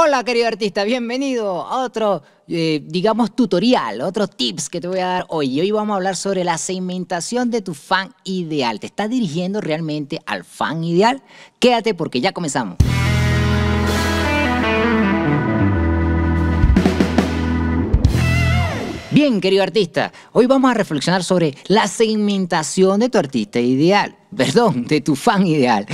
Hola querido artista, bienvenido a otro, eh, digamos, tutorial, otros tips que te voy a dar hoy. Hoy vamos a hablar sobre la segmentación de tu fan ideal. ¿Te estás dirigiendo realmente al fan ideal? Quédate porque ya comenzamos. Bien, querido artista, hoy vamos a reflexionar sobre la segmentación de tu artista ideal, perdón, de tu fan ideal.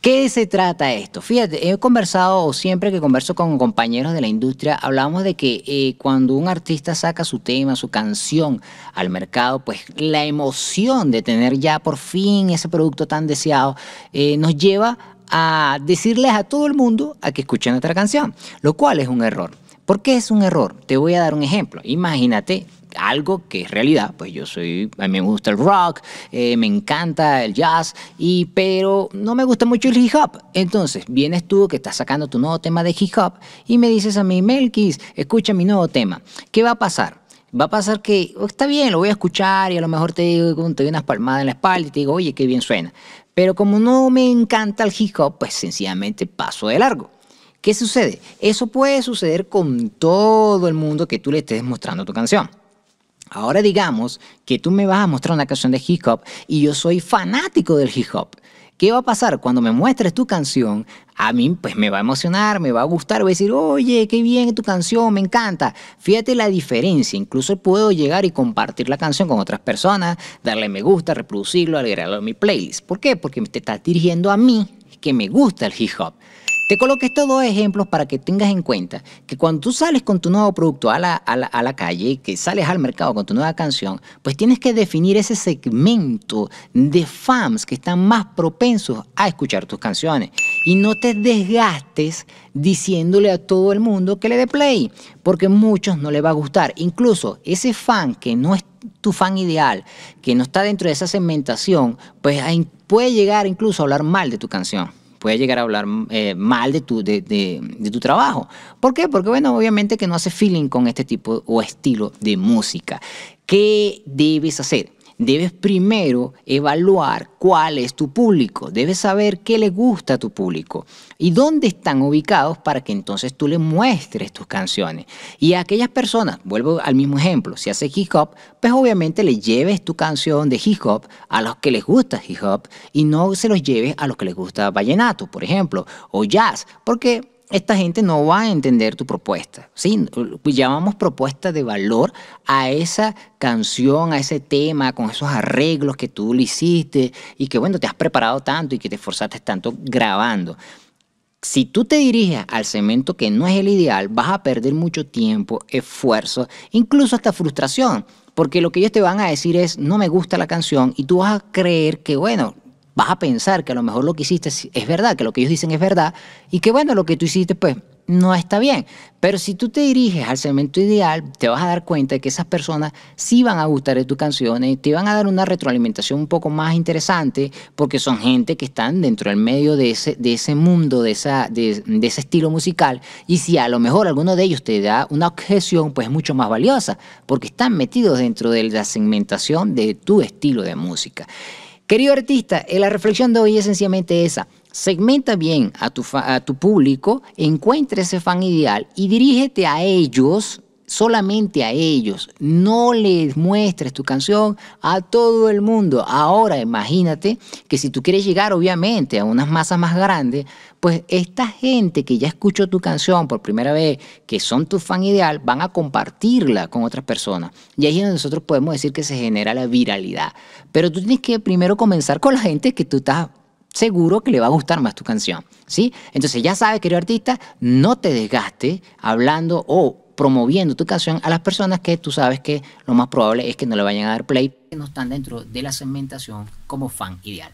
¿Qué se trata esto? Fíjate, he conversado, siempre que converso con compañeros de la industria, hablamos de que eh, cuando un artista saca su tema, su canción al mercado, pues la emoción de tener ya por fin ese producto tan deseado eh, nos lleva a decirles a todo el mundo a que escuchen nuestra canción, lo cual es un error. ¿Por qué es un error? Te voy a dar un ejemplo. Imagínate algo que es realidad, pues yo soy, a mí me gusta el rock, eh, me encanta el jazz, y, pero no me gusta mucho el hip hop. Entonces, vienes tú que estás sacando tu nuevo tema de hip hop y me dices a mí, Melkis, escucha mi nuevo tema. ¿Qué va a pasar? va a pasar que oh, está bien, lo voy a escuchar y a lo mejor te te doy unas palmadas en la espalda y te digo, oye, qué bien suena. Pero como no me encanta el hip hop, pues sencillamente paso de largo. ¿Qué sucede? Eso puede suceder con todo el mundo que tú le estés mostrando tu canción. Ahora digamos que tú me vas a mostrar una canción de hip hop y yo soy fanático del hip hop. ¿Qué va a pasar cuando me muestres tu canción? A mí pues me va a emocionar, me va a gustar, voy a decir, oye, qué bien tu canción, me encanta. Fíjate la diferencia, incluso puedo llegar y compartir la canción con otras personas, darle me gusta, reproducirlo, agregarlo a mi playlist. ¿Por qué? Porque te estás dirigiendo a mí, que me gusta el hip hop. Te coloqué estos dos ejemplos para que tengas en cuenta que cuando tú sales con tu nuevo producto a la, calle, que sales al mercado con tu nueva canción, pues tienes que definir ese segmento de fans que están más propensos a escuchar tus canciones. Y no te desgastes diciéndole a todo el mundo que le dé play, porque a muchos no le va a gustar. Incluso ese fan que no es tu fan ideal, que no está dentro de esa segmentación, pues puede llegar incluso a hablar mal de tu canción puede llegar a hablar mm, eh, mal de tu, de, tu trabajo. ¿Por qué? Porque, bueno, obviamente que no hace feeling con este tipo o estilo de música. ¿Qué debes hacer? debes primero evaluar cuál es tu público, debes saber qué le gusta a tu público y dónde están ubicados para que entonces tú le muestres tus canciones. Y a aquellas personas, vuelvo al mismo ejemplo, si haces hip hop, pues obviamente le lleves tu canción de hip hop a los que les gusta hip hop y no se los lleves a los que les gusta vallenato, por ejemplo, o jazz, porque esta gente no va a entender tu propuesta. ¿sí? Llamamos pues propuesta de valor a esa canción, a ese tema, con esos arreglos que tú le hiciste y que, bueno, te has preparado tanto y que te esforzaste tanto grabando. Si tú te diriges al cemento que no es el ideal, vas a perder mucho tiempo, esfuerzo, incluso hasta frustración. Porque lo que ellos te van a decir es, no me gusta la canción, y tú vas a creer que, bueno, vas a pensar que a lo mejor lo que hiciste es verdad, que lo que ellos dicen es verdad, y que bueno, lo que tú hiciste pues no está bien. Pero si tú te diriges al segmento ideal, te vas a dar cuenta de que esas personas sí van a gustar de tus canciones, te van a dar una retroalimentación un poco más interesante, porque son gente que están dentro del medio de ese, de ese mundo, de, esa, de, de ese estilo musical, y si a lo mejor alguno de ellos te da una objeción, pues es mucho más valiosa, porque están metidos dentro de la segmentación de tu estilo de música. Querido artista, eh, la reflexión de hoy es sencillamente esa. Segmenta bien a tu, público, encuentra ese fan ideal y dirígete a ellos solamente a ellos. No les muestres tu canción a todo el mundo. Ahora imagínate que si tú quieres llegar obviamente a unas masas más grandes, pues esta gente que ya escuchó tu canción por primera vez, que son tu fan ideal, van a compartirla con otras personas. Y ahí es donde nosotros podemos decir que se genera la viralidad. Pero tú tienes que primero comenzar con la gente que tú estás seguro que le va a gustar más tu canción, ¿sí? Entonces ya sabes, querido artista, no te desgaste hablando o promoviendo tu canción a las personas que tú sabes que lo más probable es que no le vayan a dar play, que no están dentro de la segmentación como fan ideal.